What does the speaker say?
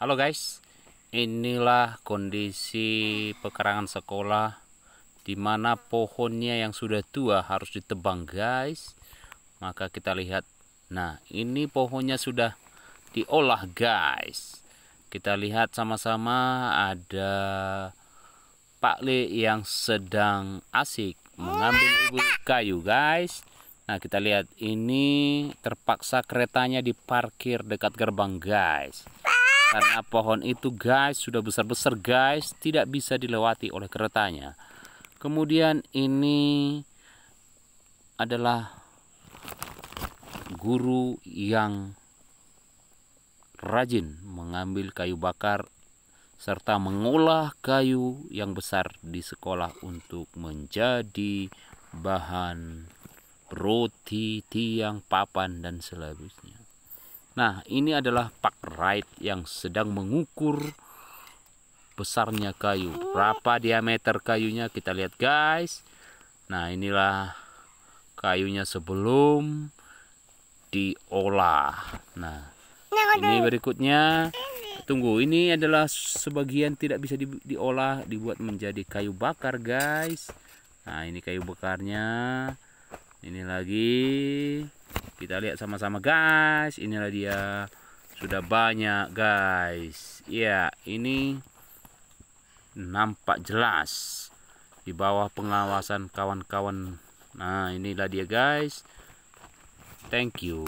Halo guys, inilah kondisi pekarangan sekolah di mana pohonnya yang sudah tua harus ditebang guys. Maka kita lihat, nah ini pohonnya sudah diolah guys. Kita lihat sama-sama ada Pak Le yang sedang asik mengambil ibu kayu guys. Nah kita lihat ini terpaksa keretanya diparkir dekat gerbang guys. Karena pohon itu guys sudah besar-besar guys tidak bisa dilewati oleh keretanya. Kemudian ini adalah guru yang rajin mengambil kayu bakar serta mengolah kayu yang besar di sekolah untuk menjadi bahan roti, tiang, papan, dan selanjutnya. Nah, ini adalah pak Wright yang sedang mengukur besarnya kayu. Berapa diameter kayunya kita lihat guys. Nah, inilah kayunya sebelum diolah. Nah, ini berikutnya tunggu ini adalah sebagian tidak bisa di, diolah dibuat menjadi kayu bakar guys. Nah, ini kayu bakarnya. Ini lagi kita lihat sama-sama guys. Inilah dia. Sudah banyak guys. Ya, ini nampak jelas di bawah pengawasan kawan-kawan. Nah, inilah dia guys. Thank you.